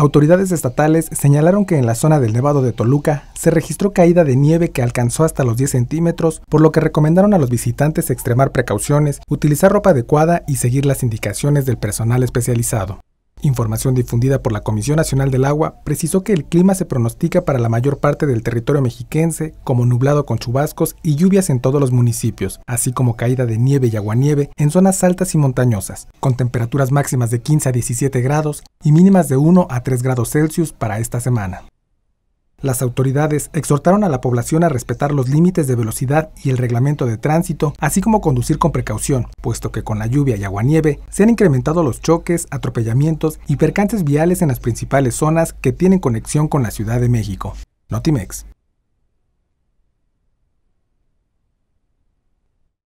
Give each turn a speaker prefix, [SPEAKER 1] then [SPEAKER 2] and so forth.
[SPEAKER 1] Autoridades estatales señalaron que en la zona del Nevado de Toluca se registró caída de nieve que alcanzó hasta los 10 centímetros, por lo que recomendaron a los visitantes extremar precauciones, utilizar ropa adecuada y seguir las indicaciones del personal especializado. Información difundida por la Comisión Nacional del Agua precisó que el clima se pronostica para la mayor parte del territorio mexiquense como nublado con chubascos y lluvias en todos los municipios, así como caída de nieve y aguanieve en zonas altas y montañosas, con temperaturas máximas de 15 a 17 grados y mínimas de 1 a 3 grados Celsius para esta semana. Las autoridades exhortaron a la población a respetar los límites de velocidad y el reglamento de tránsito, así como conducir con precaución, puesto que con la lluvia y aguanieve se han incrementado los choques, atropellamientos y percances viales en las principales zonas que tienen conexión con la Ciudad de México. Notimex.